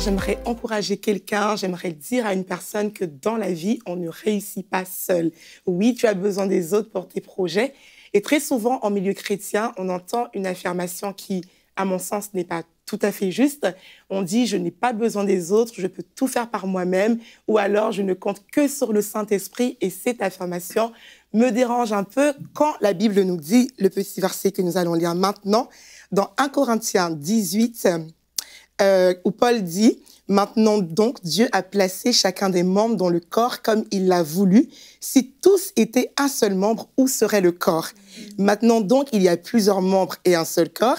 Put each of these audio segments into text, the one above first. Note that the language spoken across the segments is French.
j'aimerais encourager quelqu'un, j'aimerais dire à une personne que dans la vie, on ne réussit pas seul. Oui, tu as besoin des autres pour tes projets. Et très souvent, en milieu chrétien, on entend une affirmation qui, à mon sens, n'est pas tout à fait juste. On dit je n'ai pas besoin des autres, je peux tout faire par moi-même, ou alors je ne compte que sur le Saint-Esprit. Et cette affirmation me dérange un peu quand la Bible nous dit, le petit verset que nous allons lire maintenant, dans 1 Corinthiens 18, euh, où Paul dit, Maintenant donc, Dieu a placé chacun des membres dans le corps comme il l'a voulu. Si tous étaient un seul membre, où serait le corps Maintenant donc, il y a plusieurs membres et un seul corps,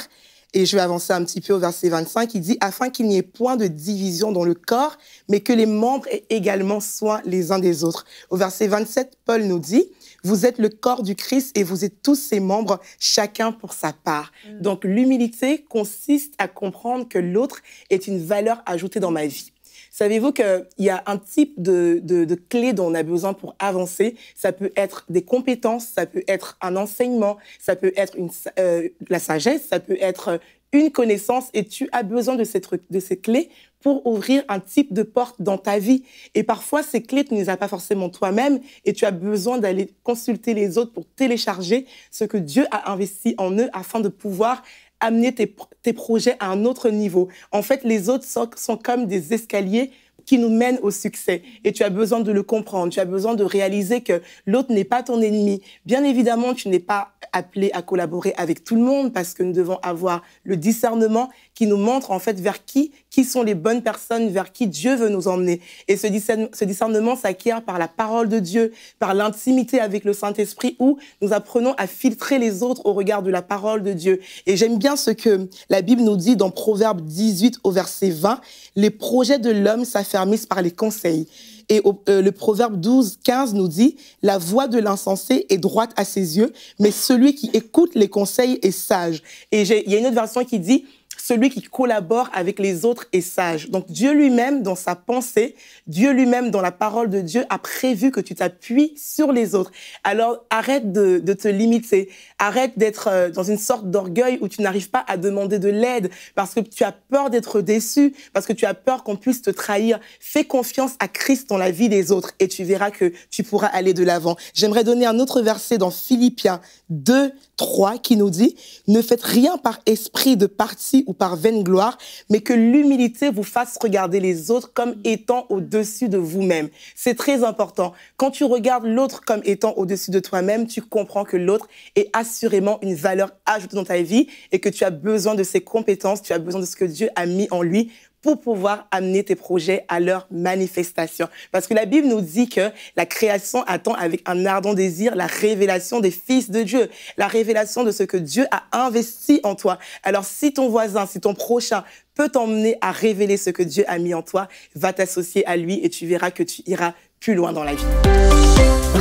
et je vais avancer un petit peu au verset 25, il dit, afin qu'il n'y ait point de division dans le corps, mais que les membres aient également soin les uns des autres. Au verset 27, Paul nous dit, vous êtes le corps du Christ et vous êtes tous ses membres, chacun pour sa part. Mm. Donc l'humilité consiste à comprendre que l'autre est une valeur ajoutée dans ma vie. Savez-vous qu'il y a un type de, de, clé dont on a besoin pour avancer Ça peut être des compétences, ça peut être un enseignement, ça peut être une, euh, la sagesse, ça peut être euh, une connaissance et tu as besoin de ces, de ces clés pour ouvrir un type de porte dans ta vie. Et parfois, ces clés, tu ne les as pas forcément toi-même et tu as besoin d'aller consulter les autres pour télécharger ce que Dieu a investi en eux afin de pouvoir amener tes, projets à un autre niveau. En fait, les autres sont, sont comme des escaliers qui nous mènent au succès. Et tu as besoin de le comprendre, tu as besoin de réaliser que l'autre n'est pas ton ennemi. Bien évidemment, tu n'es pas Appelé à collaborer avec tout le monde parce que nous devons avoir le discernement qui nous montre en fait vers qui, qui sont les bonnes personnes, vers qui Dieu veut nous emmener. Et ce discernement, ce discernement s'acquiert par la parole de Dieu, par l'intimité avec le Saint-Esprit où nous apprenons à filtrer les autres au regard de la parole de Dieu. Et j'aime bien ce que la Bible nous dit dans Proverbe 18 au verset 20, les projets de l'homme s'affermissent par les conseils et euh, le proverbe 12, 15 nous dit, la voix de l'insensé est droite à ses yeux, mais celui qui écoute les conseils est sage. Et il y a une autre version qui dit, celui qui collabore avec les autres est sage. Donc Dieu lui-même, dans sa pensée, Dieu lui-même, dans la parole de Dieu, a prévu que tu t'appuies sur les autres. Alors arrête de, te limiter, arrête d'être euh, dans une sorte d'orgueil où tu n'arrives pas à demander de l'aide parce que tu as peur d'être déçu, parce que tu as peur qu'on puisse te trahir. Fais confiance à Christ dans la vie des autres et tu verras que tu pourras aller de l'avant. J'aimerais donner un autre verset dans Philippiens 2, 3 qui nous dit, ne faites rien par esprit de parti ou par vaine gloire, mais que l'humilité vous fasse regarder les autres comme étant au-dessus de vous-même. C'est très important. Quand tu regardes l'autre comme étant au-dessus de toi-même, tu comprends que l'autre est assurément une valeur ajoutée dans ta vie et que tu as besoin de ses compétences, tu as besoin de ce que Dieu a mis en lui pour pouvoir amener tes projets à leur manifestation. Parce que la Bible nous dit que la création attend avec un ardent désir la révélation des fils de Dieu, la révélation de ce que Dieu a investi en toi. Alors si ton voisin, si ton prochain peut t'emmener à révéler ce que Dieu a mis en toi, va t'associer à lui et tu verras que tu iras plus loin dans la vie.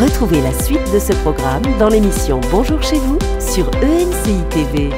Retrouvez la suite de ce programme dans l'émission Bonjour chez vous sur ENCI TV.